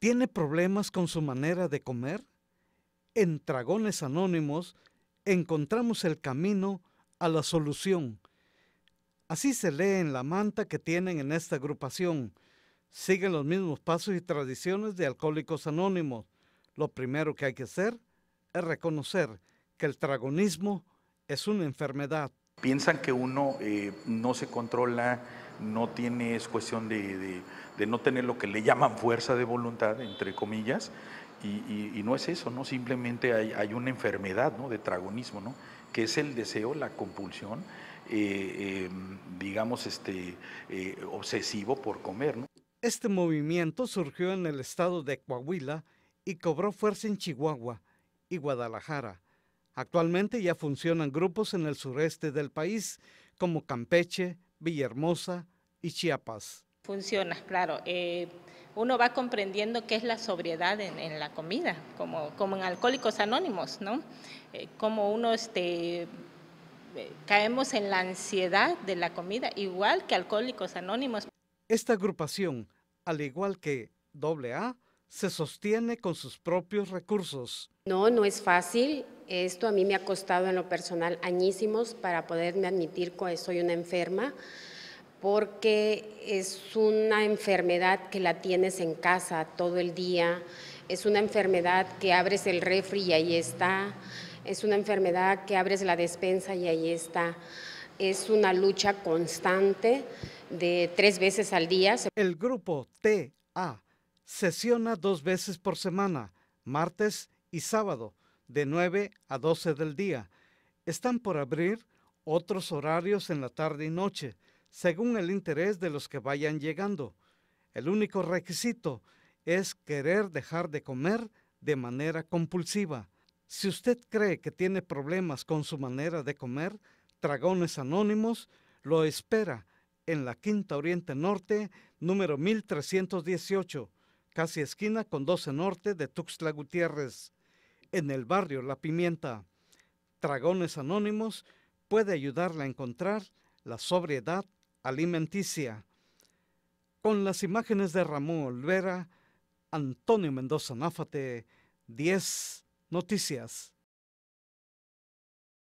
tiene problemas con su manera de comer? En Tragones Anónimos encontramos el camino a la solución. Así se lee en la manta que tienen en esta agrupación. Siguen los mismos pasos y tradiciones de Alcohólicos Anónimos. Lo primero que hay que hacer es reconocer que el tragonismo es una enfermedad Piensan que uno eh, no se controla, no tiene, es cuestión de, no tener lo que le llaman fuerza de voluntad, entre comillas, y, no es eso, ¿no? Simplemente hay, una enfermedad, ¿no? De tragonismo, ¿no? Que es el deseo, la compulsión, eh, em, digamos, este, eh, obsesivo por comer, Este movimiento surgió en el estado de Coahuila y cobró fuerza en Chihuahua y Guadalajara Actualmente ya funcionan grupos en el sureste del país, como Campeche, Villahermosa y Chiapas. Funciona, claro. Eh, uno va comprendiendo qué es la sobriedad en, la comida, como, en Alcohólicos Anónimos, ¿no? Eh, como uno este, eh, caemos en la ansiedad de la comida, igual que Alcohólicos Anónimos. Esta agrupación, al igual que AA, se sostiene con sus propios recursos. No, no es fácil. Esto a mí me ha costado en lo personal añísimos para poderme admitir que soy una enferma, porque es una enfermedad que la tienes en casa todo el día, es una enfermedad que abres el refri y ahí está, es una enfermedad que abres la despensa y ahí está. Es una lucha constante de tres veces al día. El grupo TA Sesiona dos veces por semana, martes y sábado, de 9 a 12 del día. Están por abrir otros horarios en la tarde y noche, según el interés de los que vayan llegando. El único requisito es querer dejar de comer de manera compulsiva. Si usted cree que tiene problemas con su manera de comer, Dragones Anónimos lo espera en la Quinta Oriente Norte, número 1318 casi esquina con 12 Norte de Tuxtla Gutiérrez, en el barrio La Pimienta. Dragones Anónimos puede ayudarla a encontrar la sobriedad alimenticia. Con las imágenes de Ramón Olvera, Antonio Mendoza Náfate, 10 Noticias.